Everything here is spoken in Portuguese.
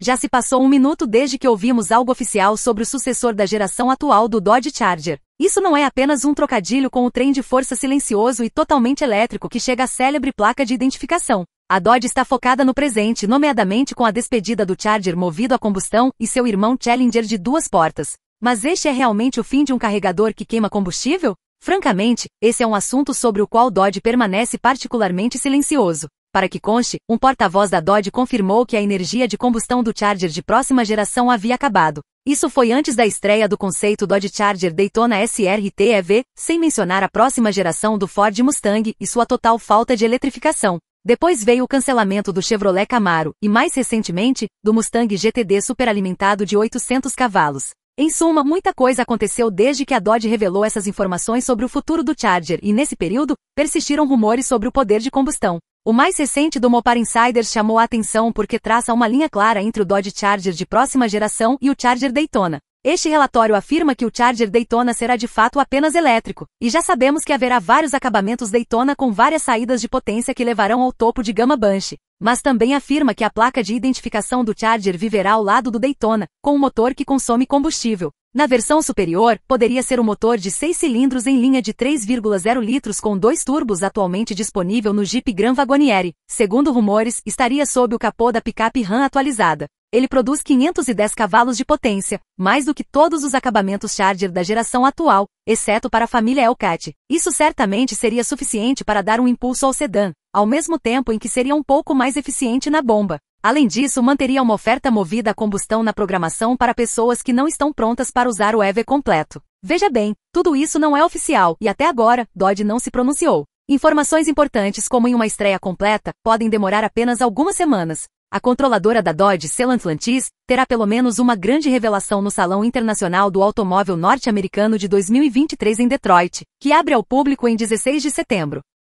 Já se passou um minuto desde que ouvimos algo oficial sobre o sucessor da geração atual do Dodge Charger. Isso não é apenas um trocadilho com o trem de força silencioso e totalmente elétrico que chega à célebre placa de identificação. A Dodge está focada no presente, nomeadamente com a despedida do Charger movido a combustão e seu irmão Challenger de duas portas. Mas este é realmente o fim de um carregador que queima combustível? Francamente, esse é um assunto sobre o qual Dodge permanece particularmente silencioso. Para que conste, um porta-voz da Dodge confirmou que a energia de combustão do Charger de próxima geração havia acabado. Isso foi antes da estreia do conceito Dodge Charger Daytona SRT EV, sem mencionar a próxima geração do Ford Mustang e sua total falta de eletrificação. Depois veio o cancelamento do Chevrolet Camaro e, mais recentemente, do Mustang GTD superalimentado de 800 cavalos. Em suma, muita coisa aconteceu desde que a Dodge revelou essas informações sobre o futuro do Charger e, nesse período, persistiram rumores sobre o poder de combustão. O mais recente do Mopar Insiders chamou a atenção porque traça uma linha clara entre o Dodge Charger de próxima geração e o Charger Daytona. Este relatório afirma que o Charger Daytona será de fato apenas elétrico, e já sabemos que haverá vários acabamentos Daytona com várias saídas de potência que levarão ao topo de gama Banshee, mas também afirma que a placa de identificação do Charger viverá ao lado do Daytona, com um motor que consome combustível. Na versão superior, poderia ser um motor de 6 cilindros em linha de 3,0 litros com dois turbos atualmente disponível no Jeep Grand Wagoneer. Segundo rumores, estaria sob o capô da picape RAM atualizada. Ele produz 510 cavalos de potência, mais do que todos os acabamentos Charger da geração atual, exceto para a família Elcat. Isso certamente seria suficiente para dar um impulso ao sedã, ao mesmo tempo em que seria um pouco mais eficiente na bomba. Além disso, manteria uma oferta movida a combustão na programação para pessoas que não estão prontas para usar o EV completo. Veja bem, tudo isso não é oficial e até agora, Dodge não se pronunciou. Informações importantes como em uma estreia completa podem demorar apenas algumas semanas, a controladora da Dodge Celanatlantis terá pelo menos uma grande revelação no Salão Internacional do Automóvel Norte-Americano de 2023 em Detroit, que abre ao público em 16 de setembro.